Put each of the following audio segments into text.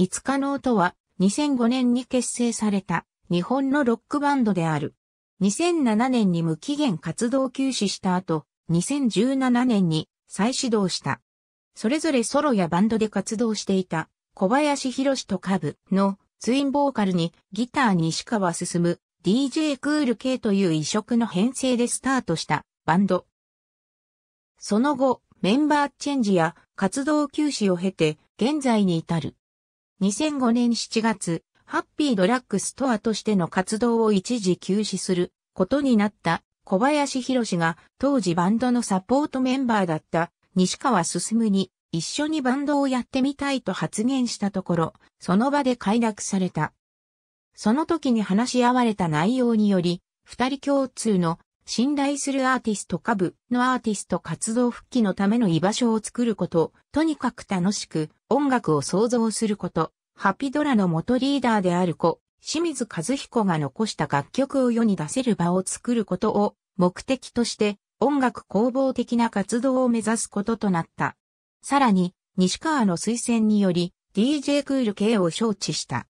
五日の音は、2005年に結成された日本のロックバンドである。2007年に無期限活動休止した後、2017年に再始動した。それぞれソロやバンドで活動していた小林博士とカブのツインボーカルにギター西川進 DJ クール系という異色の編成でスタートしたバンド。その後、メンバーチェンジや活動休止を経て現在に至る。2005年7月、ハッピードラッグストアとしての活動を一時休止することになった小林博が当時バンドのサポートメンバーだった西川進に一緒にバンドをやってみたいと発言したところ、その場で快諾された。その時に話し合われた内容により、二人共通の信頼するアーティスト下部のアーティスト活動復帰のための居場所を作ること、とにかく楽しく、音楽を創造すること、ハピドラの元リーダーである子、清水和彦が残した楽曲を世に出せる場を作ることを目的として音楽工房的な活動を目指すこととなった。さらに、西川の推薦により DJ クール K を招致した。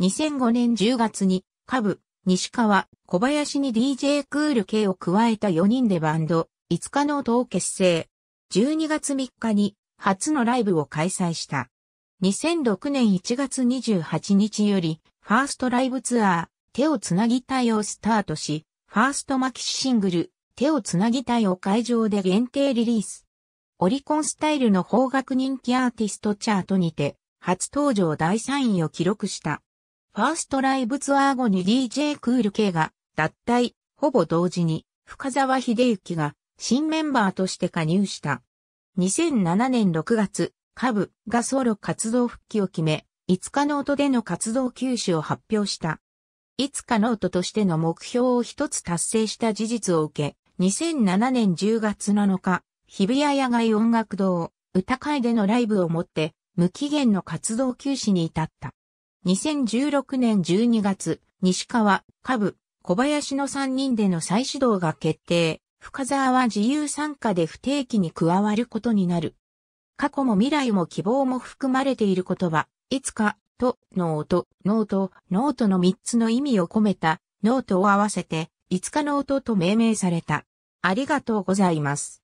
2005年10月に、下部、西川、小林に DJ クール K を加えた4人でバンド、5日の音を結成。12月3日に初のライブを開催した。2006年1月28日より、ファーストライブツアー、手をつなぎたいをスタートし、ファーストマキシシングル、手をつなぎたいを会場で限定リリース。オリコンスタイルの方角人気アーティストチャートにて、初登場第3位を記録した。ファーストライブツアー後に DJ クール系が脱退、ほぼ同時に深沢秀幸が新メンバーとして加入した。2007年6月、カブがソロ活動復帰を決め、5日ノートでの活動休止を発表した。いつかノートとしての目標を一つ達成した事実を受け、2007年10月7日、日比谷野外音楽堂、歌会でのライブをもって、無期限の活動休止に至った。2016年12月、西川、カブ、小林の3人での再始動が決定。深沢は自由参加で不定期に加わることになる。過去も未来も希望も含まれている言葉、いつか、と、ノート、ノート、ノートの3つの意味を込めた、ノートを合わせて、いつかノートと命名された。ありがとうございます。